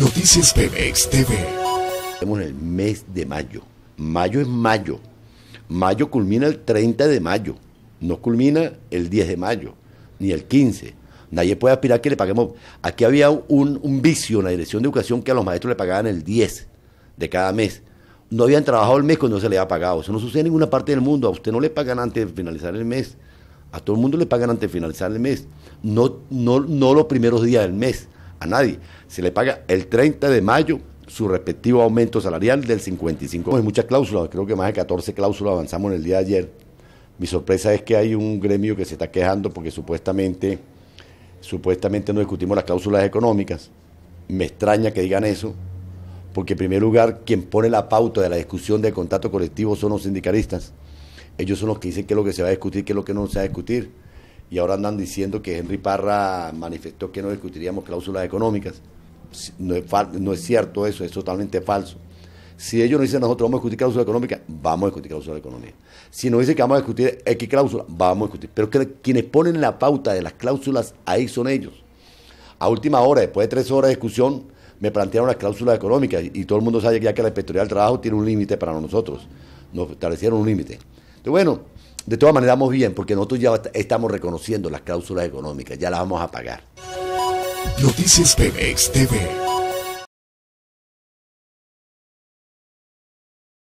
Noticias PBX TV. Estamos en el mes de mayo. Mayo es mayo. Mayo culmina el 30 de mayo. No culmina el 10 de mayo, ni el 15. Nadie puede aspirar que le paguemos. Aquí había un, vicio en la dirección de educación que a los maestros le pagaban el 10 de cada mes no habían trabajado el mes cuando se le había pagado. Eso no sucede en ninguna parte del mundo. A usted no le pagan antes de finalizar el mes. A todo el mundo le pagan antes de finalizar el mes. No, no, no los primeros días del mes a nadie. Se le paga el 30 de mayo su respectivo aumento salarial del 55. Hay muchas cláusulas, creo que más de 14 cláusulas avanzamos en el día de ayer. Mi sorpresa es que hay un gremio que se está quejando porque supuestamente, supuestamente no discutimos las cláusulas económicas. Me extraña que digan eso, porque en primer lugar, quien pone la pauta de la discusión del contrato colectivo son los sindicalistas. Ellos son los que dicen qué es lo que se va a discutir, qué es lo que no se va a discutir y ahora andan diciendo que Henry Parra manifestó que no discutiríamos cláusulas económicas. No es, no es cierto eso, es totalmente falso. Si ellos nos dicen nosotros vamos a discutir cláusulas económicas, vamos a discutir cláusulas económicas. Si nos dicen que vamos a discutir X cláusula, vamos a discutir. Pero que, quienes ponen la pauta de las cláusulas ahí son ellos. A última hora, después de tres horas de discusión, me plantearon las cláusulas económicas y, todo el mundo sabe ya que la Inspectoría del Trabajo tiene un límite para nosotros. Nos establecieron un límite bueno, de todas maneras vamos bien, porque nosotros ya estamos reconociendo las cláusulas económicas, ya las vamos a pagar. Noticias TV.